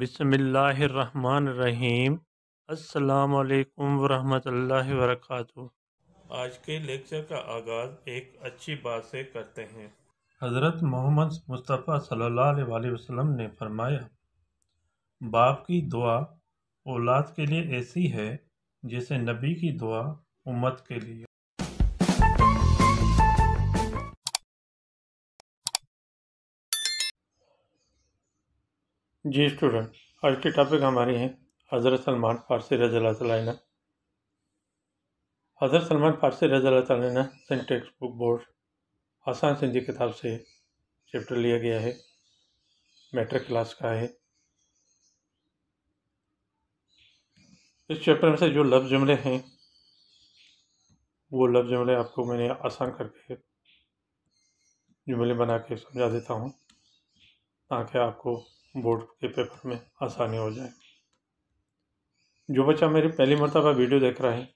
बिसमीम् अल्लाम वरहमतुल्लाहि वरकatuh आज के लेक्चर का आगाज़ एक अच्छी बात से करते हैं हज़रत मोहम्मद मुस्तफ़ा सल्ला वसलम ने फरमाया बाप की दुआ औलाद के लिए ऐसी है जैसे नबी की दुआ उम्मत के लिए जी स्टूडेंट आज की टॉपिक हमारी हैं हज़रत सलमान फारसी रज तला हज़रत सलमान फारसी रज तैन सिंह टेक्स्ट बुक बोर्ड आसान सिंधी किताब से चैप्टर लिया गया है मैट्रिक क्लास का है इस चैप्टर में से जो लफ्ज़ जुमले हैं वो लफ्ज़ जुमले आपको मैंने आसान करके जुमले बना के समझा देता हूँ ताकि आपको बोर्ड के पेपर में आसानी हो जाए जो बच्चा मेरी पहली मरतबा वीडियो देख रहा है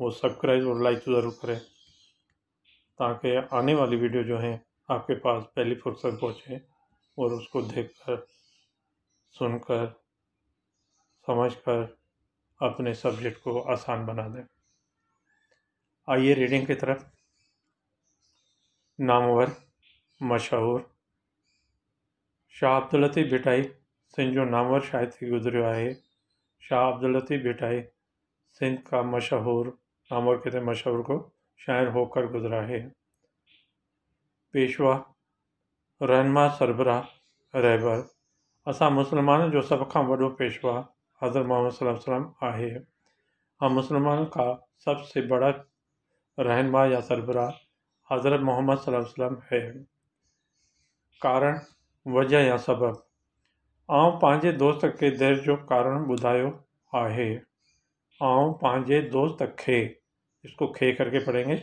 वो सब्सक्राइब और लाइक ज़रूर करें ताकि आने वाली वीडियो जो है आपके पास पहली फुर्सत पहुँचे और उसको देख कर सुनकर समझ कर अपने सब्जेक्ट को आसान बना दें आइए रीडिंग की तरफ नामवर मशहूर शाह अब्दुल लतीफ़ भेटाई सिंध जो नामवर शायद थी गुजर है शाह अब्दुल लतीफ़ सिंध का मशहूर नामवर किथे मशहूर को शायर होकर गुज़रा है पेशवा रहनमा सरबरा रहबर अस मुसलमान जो सब का वो पेशवा हज़रत मोहम्मद वसलम आहे मुसलमान का सबसे बड़ा रहनमा या सरबरा हज़रत मोहम्मद वसलम है कारण वजह या सबब आउं दोस्त के देर जो कारण ॿुधायो आहे आउं पंहिंजे दोस्त खे इसको खे करके पढ़ेंगे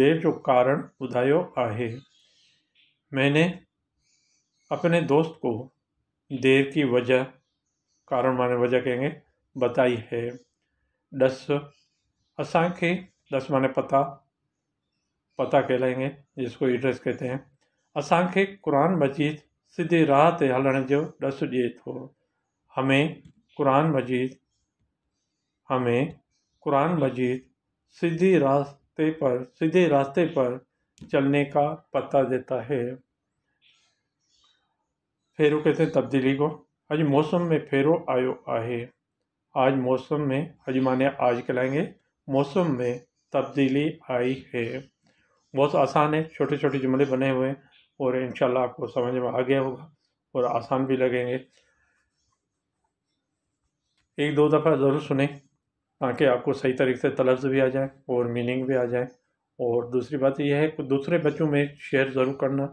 देर जो कारण ॿुधायो आहे मैंने अपने दोस्त को देर की वजह कारण माने वजह कहेंगे बताई है दस असांखे दस माने पता पता कहलाएंगे जिसको एड्रेस कहते हैं के क़ुरान मजीद सीधे राह ते हलण जो ॾस ॾिए थो हमें क़ुर मजीद हमें क़ुर मजीद सीधी रास्ते पर सीधे रास्ते पर चलने का पता देता है फेरो कहते तब्दीली को आज मौसम में फेरो आयो आहे आज मौसम में आज माने आज कहलाएंगे मौसम में तब्दीली आई है बहुत आसान है छोटे छोटे जुमले बने हुए हैं और इन आपको समझ में आ गया होगा और आसान भी लगेंगे एक दो दफ़ा ज़रूर सुने ताकि आपको सही तरीके से तलफ़ भी आ जाए और मीनिंग भी आ जाए और दूसरी बात यह है कि दूसरे बच्चों में शेयर ज़रूर करना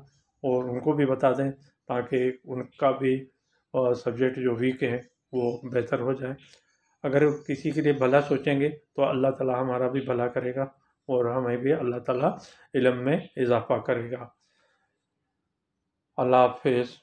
और उनको भी बता दें ताकि उनका भी सब्जेक्ट जो वीक है वो बेहतर हो जाए अगर किसी के लिए भला सोचेंगे तो अल्लाह ताला हमारा भी भला करेगा और हमें भी अल्लाह ताला इलम में इजाफा करेगा अल्लाह हाफिज़